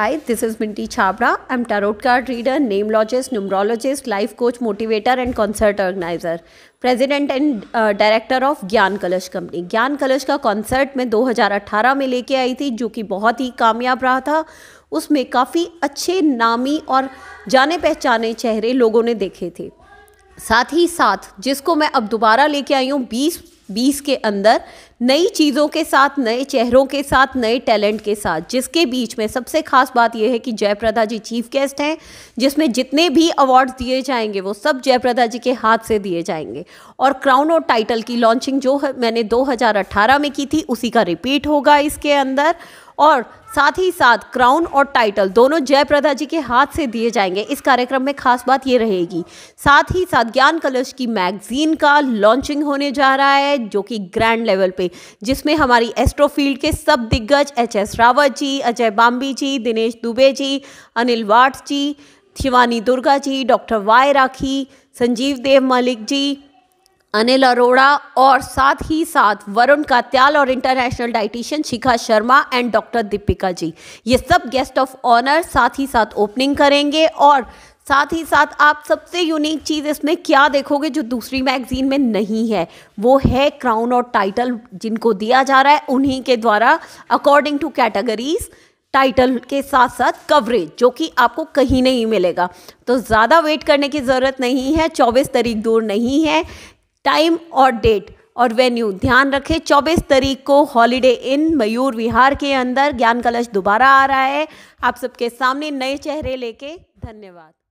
Hi, this is Minty Chabra. I'm tarot card reader, name logist, numerologist, life coach, motivator, and concert organizer. President and director of Gyan Kalash company ज्ञान कलश का concert मैं 2018 में लेके आई थी जो कि बहुत ही कामयाब रहा था उसमें काफ़ी अच्छे नामी और जाने पहचाने चेहरे लोगों ने देखे थे साथ ही साथ जिसको मैं अब दोबारा लेके आई हूँ 20 बीस के अंदर नई चीज़ों के साथ नए चेहरों के साथ नए टैलेंट के साथ जिसके बीच में सबसे खास बात यह है कि जयप्रदा जी चीफ गेस्ट हैं जिसमें जितने भी अवार्ड्स दिए जाएंगे वो सब जयप्रदा जी के हाथ से दिए जाएंगे और क्राउन और टाइटल की लॉन्चिंग जो मैंने 2018 में की थी उसी का रिपीट होगा इसके अंदर और साथ ही साथ क्राउन और टाइटल दोनों जयप्रदा जी के हाथ से दिए जाएंगे इस कार्यक्रम में खास बात ये रहेगी साथ ही साथ ज्ञान कलश की मैगजीन का लॉन्चिंग होने जा रहा है जो कि ग्रैंड लेवल पे जिसमें हमारी एस्ट्रोफील्ड के सब दिग्गज H S Rawat ji Ajay Bambi ji Dinesh Dubey ji Anil Vat ji Shivani Durga ji doctor Y Rakhi Sanjeev Dev Malik ji Anil Arora और साथ ही साथ वरुण कात्याल और international dietitian Shikha Sharma and doctor Deepika ji ये सब गेस्ट ऑफ ऑनर साथ ही साथ ओपनिंग करेंगे और साथ ही साथ आप सबसे यूनिक चीज़ इसमें क्या देखोगे जो दूसरी मैगजीन में नहीं है वो है क्राउन और टाइटल जिनको दिया जा रहा है उन्हीं के द्वारा अकॉर्डिंग टू कैटेगरीज टाइटल के साथ साथ कवरेज जो कि आपको कहीं नहीं मिलेगा तो ज़्यादा वेट करने की ज़रूरत नहीं है चौबीस तारीख दूर नहीं है टाइम और डेट और वेन्यू ध्यान रखें 24 तारीख को हॉलीडे इन मयूर विहार के अंदर ज्ञान कलश दोबारा आ रहा है आप सबके सामने नए चेहरे लेके धन्यवाद